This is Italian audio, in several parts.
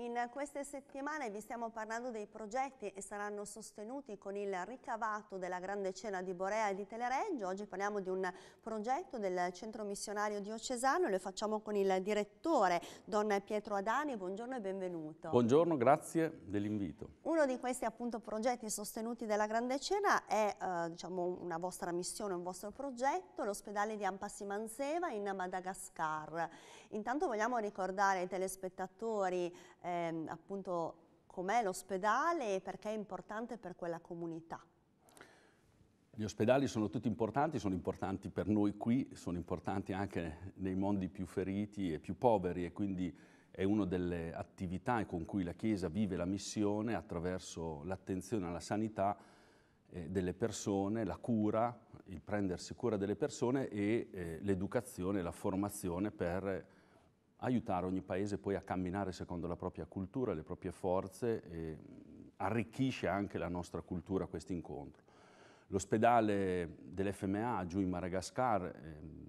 In queste settimane vi stiamo parlando dei progetti e saranno sostenuti con il ricavato della grande cena di Borea e di Telereggio. Oggi parliamo di un progetto del centro missionario diocesano e lo facciamo con il direttore Don Pietro Adani. Buongiorno e benvenuto. Buongiorno, grazie dell'invito. Uno di questi appunto progetti sostenuti dalla grande cena è eh, diciamo una vostra missione, un vostro progetto, l'ospedale di Ampassi-Manseva in Madagascar. Intanto vogliamo ricordare ai telespettatori eh, ehm, appunto com'è l'ospedale e perché è importante per quella comunità. Gli ospedali sono tutti importanti, sono importanti per noi qui, sono importanti anche nei mondi più feriti e più poveri e quindi è una delle attività con cui la Chiesa vive la missione attraverso l'attenzione alla sanità eh, delle persone, la cura, il prendersi cura delle persone e eh, l'educazione, la formazione per aiutare ogni paese poi a camminare secondo la propria cultura, le proprie forze e mm, arricchisce anche la nostra cultura questo incontro. L'ospedale dell'FMA giù in Madagascar, ehm,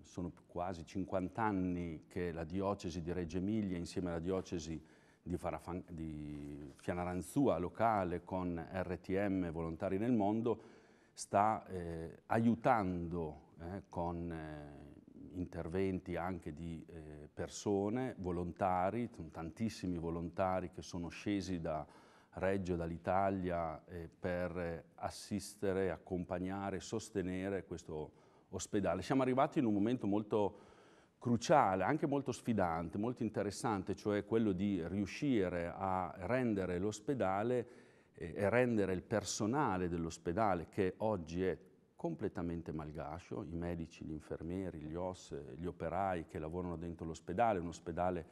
sono quasi 50 anni che la diocesi di Reggio Emilia insieme alla diocesi di, Farafan, di Fianaranzua locale con RTM Volontari nel Mondo sta eh, aiutando eh, con eh, interventi anche di eh, persone, volontari, tantissimi volontari che sono scesi da Reggio, dall'Italia, eh, per assistere, accompagnare, sostenere questo ospedale. Siamo arrivati in un momento molto cruciale, anche molto sfidante, molto interessante, cioè quello di riuscire a rendere l'ospedale eh, e rendere il personale dell'ospedale, che oggi è completamente malgascio, i medici, gli infermieri, gli OS, gli operai che lavorano dentro l'ospedale, un ospedale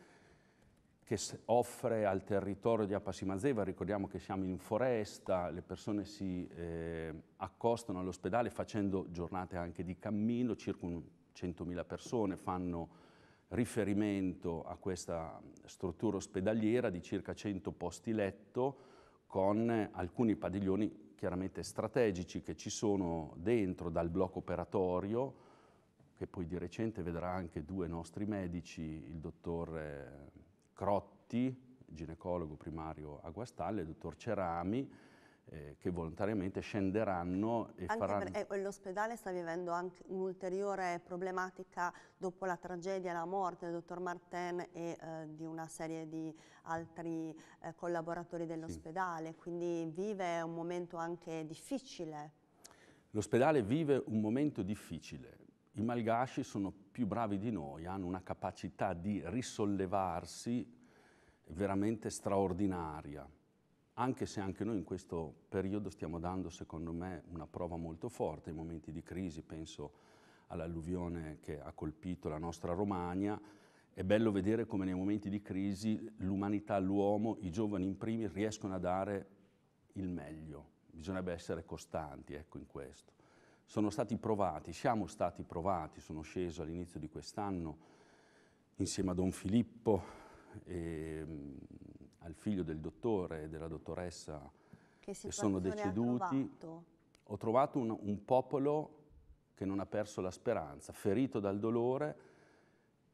che offre al territorio di Apasimazeva, ricordiamo che siamo in foresta, le persone si eh, accostano all'ospedale facendo giornate anche di cammino, circa 100.000 persone fanno riferimento a questa struttura ospedaliera di circa 100 posti letto, con alcuni padiglioni chiaramente strategici che ci sono dentro dal blocco operatorio, che poi di recente vedrà anche due nostri medici, il dottor eh, Crotti, ginecologo primario a Guastalle, e il dottor Cerami, eh, che volontariamente scenderanno e anche faranno... Eh, l'ospedale sta vivendo anche un'ulteriore problematica dopo la tragedia e la morte del dottor Martin e eh, di una serie di altri eh, collaboratori dell'ospedale, sì. quindi vive un momento anche difficile. L'ospedale vive un momento difficile. I malgasci sono più bravi di noi, hanno una capacità di risollevarsi veramente straordinaria anche se anche noi in questo periodo stiamo dando, secondo me, una prova molto forte in momenti di crisi, penso all'alluvione che ha colpito la nostra Romagna, è bello vedere come nei momenti di crisi l'umanità, l'uomo, i giovani in primis riescono a dare il meglio, bisognerebbe essere costanti ecco, in questo. Sono stati provati, siamo stati provati, sono sceso all'inizio di quest'anno insieme a Don Filippo, e, al figlio del dottore e della dottoressa che, che sono deceduti, ho trovato un, un popolo che non ha perso la speranza, ferito dal dolore,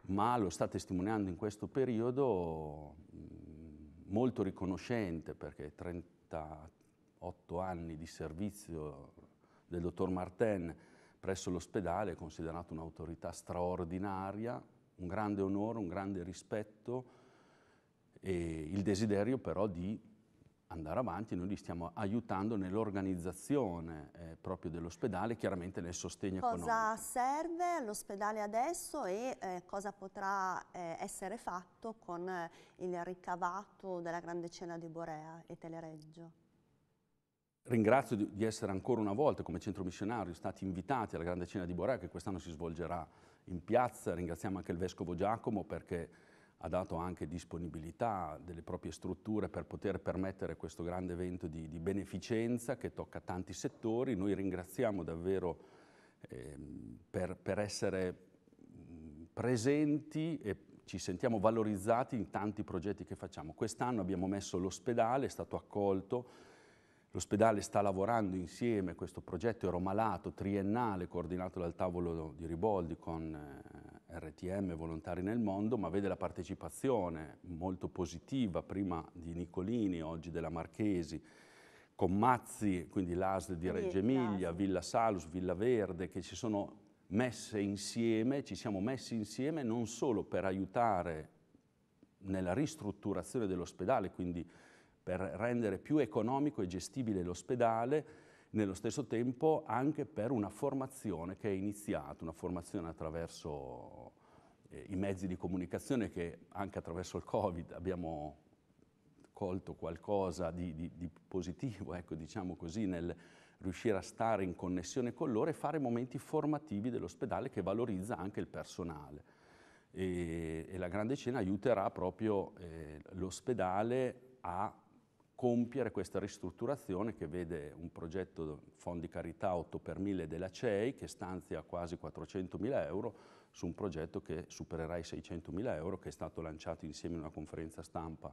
ma lo sta testimoniando in questo periodo mm, molto riconoscente perché 38 anni di servizio del dottor Martin presso l'ospedale è considerato un'autorità straordinaria, un grande onore, un grande rispetto, e il desiderio però di andare avanti, noi li stiamo aiutando nell'organizzazione eh, proprio dell'ospedale, chiaramente nel sostegno cosa economico. Cosa serve l'ospedale adesso e eh, cosa potrà eh, essere fatto con eh, il ricavato della grande cena di Borea e Telereggio? Ringrazio di essere ancora una volta come centro missionario stati invitati alla grande cena di Borea che quest'anno si svolgerà in piazza, ringraziamo anche il Vescovo Giacomo perché ha dato anche disponibilità delle proprie strutture per poter permettere questo grande evento di, di beneficenza che tocca tanti settori. Noi ringraziamo davvero eh, per, per, essere presenti e ci sentiamo valorizzati in tanti progetti che facciamo. Quest'anno abbiamo messo l'ospedale, è stato accolto, L'ospedale sta lavorando insieme, questo progetto ero malato, triennale, coordinato dal tavolo di Riboldi con eh, RTM Volontari nel Mondo, ma vede la partecipazione molto positiva prima di Nicolini, oggi della Marchesi, con Mazzi, quindi l'ASL di Reggio Emilia, Villa Salus, Villa Verde, che ci sono messe insieme, ci siamo messi insieme non solo per aiutare nella ristrutturazione dell'ospedale, quindi per rendere più economico e gestibile l'ospedale, nello stesso tempo anche per una formazione che è iniziata, una formazione attraverso eh, i mezzi di comunicazione che anche attraverso il Covid abbiamo colto qualcosa di, di, di positivo, ecco, diciamo così, nel riuscire a stare in connessione con loro e fare momenti formativi dell'ospedale che valorizza anche il personale. E, e la grande cena aiuterà proprio eh, l'ospedale a compiere questa ristrutturazione che vede un progetto fondi carità 8 per 1000 della CEI che stanzia quasi 400 mila euro su un progetto che supererà i 600 mila euro che è stato lanciato insieme a una conferenza stampa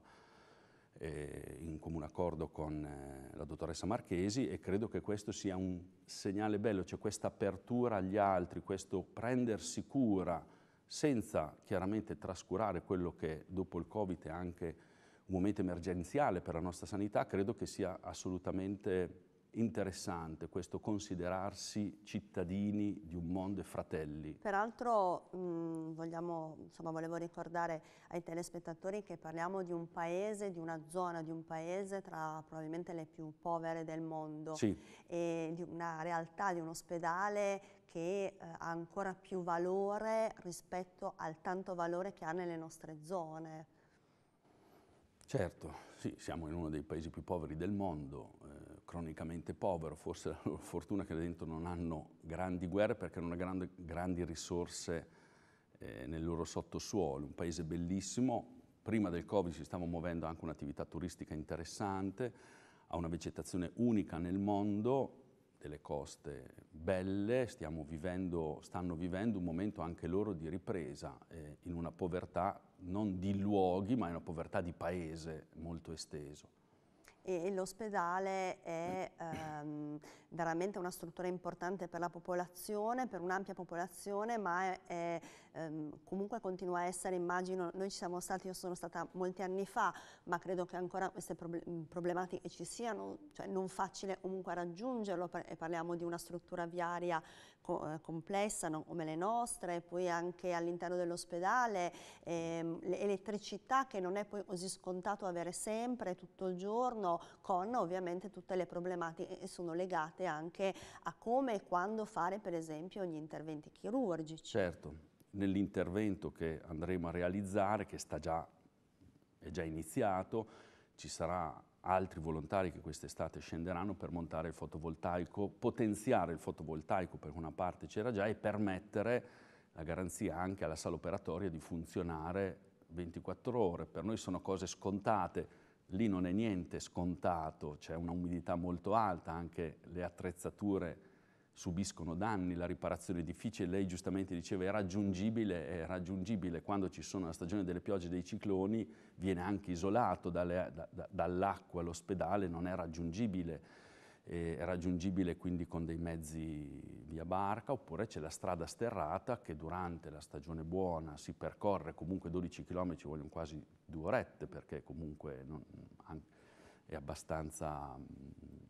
eh, in comune accordo con eh, la dottoressa Marchesi e credo che questo sia un segnale bello, cioè questa apertura agli altri, questo prendersi cura senza chiaramente trascurare quello che dopo il Covid è anche momento emergenziale per la nostra sanità, credo che sia assolutamente interessante questo considerarsi cittadini di un mondo e fratelli. Peraltro mh, mm, vogliamo, insomma, volevo ricordare ai telespettatori che parliamo di un paese, di una zona di un paese tra probabilmente le più povere del mondo sì. e di una realtà, di un ospedale che eh, ha ancora più valore rispetto al tanto valore che ha nelle nostre zone. Certo, sì, siamo in uno dei paesi più poveri del mondo, eh, cronicamente povero, forse la loro fortuna che dentro non hanno grandi guerre perché non hanno grandi risorse eh, nel loro sottosuolo, un paese bellissimo, prima del Covid si stava muovendo anche un'attività turistica interessante, ha una vegetazione unica nel mondo, delle coste belle, vivendo, stanno vivendo un momento anche loro di ripresa eh, in una povertà non di luoghi ma in una povertà di paese molto esteso. E l'ospedale è eh. ehm, veramente una struttura importante per la popolazione, per un'ampia popolazione, ma è, è, ehm, comunque continua a essere, immagino, noi ci siamo stati, io sono stata molti anni fa, ma credo che ancora queste mm, problematiche ci siano, cioè non facile comunque raggiungerlo, parliamo di una struttura viaria co eh, complessa no? come le nostre, poi anche all'interno dell'ospedale, ehm, l'elettricità che non è poi così scontato avere sempre, tutto il giorno, con ovviamente tutte le problematiche che sono legate legate anche a come e quando fare per esempio gli interventi chirurgici. Certo, nell'intervento che andremo a realizzare, che già, è già iniziato, ci saranno altri volontari che quest'estate scenderanno per montare il fotovoltaico, potenziare il fotovoltaico per una parte c'era già e permettere la garanzia anche alla sala operatoria di funzionare 24 ore. Per noi sono cose scontate, lì non è niente scontato, c'è una umidità molto alta, anche le attrezzature subiscono danni, la riparazione è difficile, lei giustamente diceva è raggiungibile, è raggiungibile, quando ci sono la stagione delle piogge e dei cicloni viene anche isolato dall'acqua, da, dall l'ospedale non è raggiungibile, eh, raggiungibile quindi con dei mezzi via barca, oppure c'è la strada sterrata che durante la stagione buona si percorre comunque 12 km, ci vogliono quasi due orette perché comunque non, è abbastanza mm,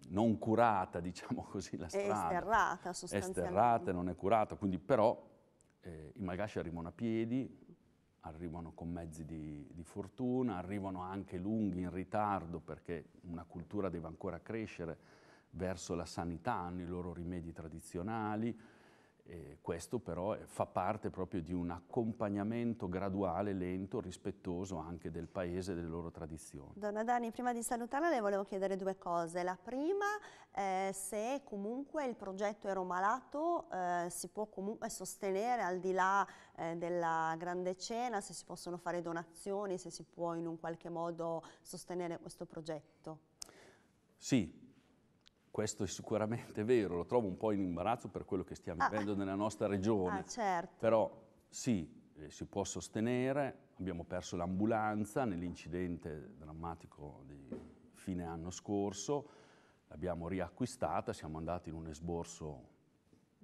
non curata, diciamo così, la strada. È sterrata sostanzialmente. È sterrata, e non è curata, quindi però eh, i malgasci arrivano a piedi, arrivano con mezzi di, di, fortuna, arrivano anche lunghi in ritardo perché una cultura deve ancora crescere verso la sanità, hanno i loro rimedi tradizionali, e questo però fa parte proprio di un accompagnamento graduale, lento, rispettoso anche del paese e delle loro tradizioni. Donna Dani, prima di salutarla le volevo chiedere due cose. La prima, eh, se comunque il progetto Ero Malato eh, si può comunque sostenere al di là eh, della grande cena, se si possono fare donazioni, se si può in un qualche modo sostenere questo progetto. Sì, questo è sicuramente vero, lo trovo un po' in imbarazzo per quello che stiamo ah, vivendo nella nostra regione. Ah, certo. Però sì, eh, si può sostenere, abbiamo perso l'ambulanza nell'incidente drammatico di fine anno scorso, l'abbiamo riacquistata, siamo andati in un esborso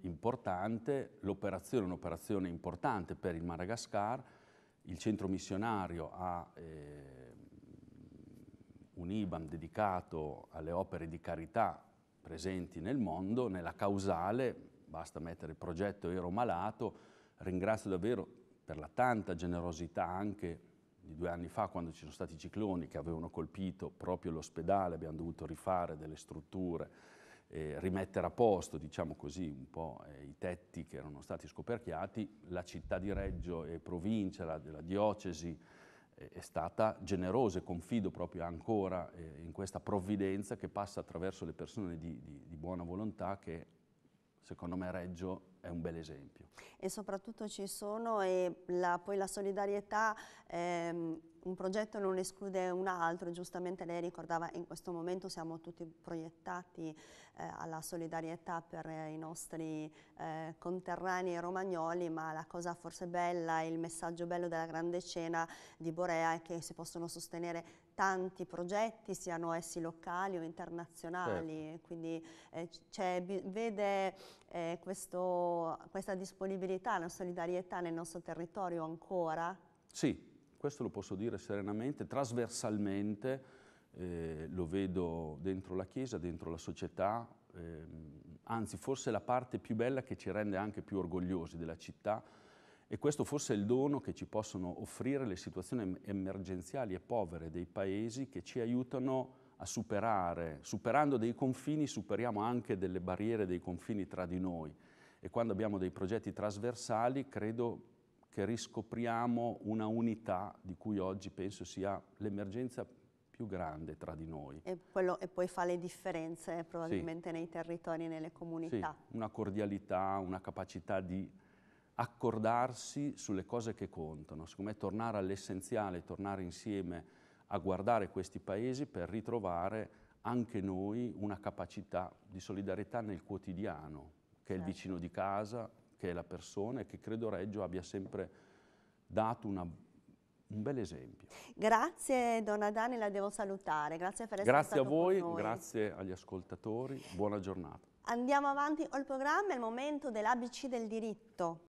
importante, l'operazione è un'operazione importante per il Madagascar, il centro missionario ha eh, un IBAN dedicato alle opere di carità presenti nel mondo, nella causale, basta mettere il progetto Ero Malato, ringrazio davvero per la tanta generosità anche di due anni fa quando ci sono stati i cicloni che avevano colpito proprio l'ospedale, abbiamo dovuto rifare delle strutture, eh, rimettere a posto, diciamo così, un po' eh, i tetti che erano stati scoperchiati, la città di Reggio e provincia, la, la diocesi, è stata generosa e confido proprio ancora eh, in questa provvidenza che passa attraverso le persone di, di, di buona volontà che secondo me Reggio è un bel esempio. E soprattutto ci sono e la, poi la solidarietà ehm, un progetto non esclude un altro, giustamente lei ricordava in questo momento siamo tutti proiettati eh, alla solidarietà per i nostri eh, conterranei romagnoli, ma la cosa forse bella, il messaggio bello della grande cena di Borea è che si possono sostenere tanti progetti, siano essi locali o internazionali, certo. quindi eh, vede eh, questo, questa disponibilità, la solidarietà nel nostro territorio ancora? Sì, questo lo posso dire serenamente, trasversalmente, eh, lo vedo dentro la Chiesa, dentro la società, ehm, anzi forse la parte più bella che ci rende anche più orgogliosi della città e questo forse è il dono che ci possono offrire le situazioni emergenziali e povere dei paesi che ci aiutano a superare, superando dei confini superiamo anche delle barriere dei confini tra di noi e quando abbiamo dei progetti trasversali credo che riscopriamo una unità di cui oggi penso sia l'emergenza più grande tra di noi. E, quello, e poi fa le differenze eh, probabilmente sì. nei territori nelle comunità. Sì, una cordialità, una capacità di accordarsi sulle cose che contano. Secondo me tornare all'essenziale, tornare insieme a guardare questi paesi per ritrovare anche noi una capacità di solidarietà nel quotidiano, che certo. è il certo. vicino di casa, che è la persona e che credo Reggio abbia sempre dato una, un bel esempio. Grazie Donna Dani, la devo salutare, grazie per essere grazie stato Grazie a voi, grazie agli ascoltatori, buona giornata. Andiamo avanti col programma, è il momento dell'ABC del diritto.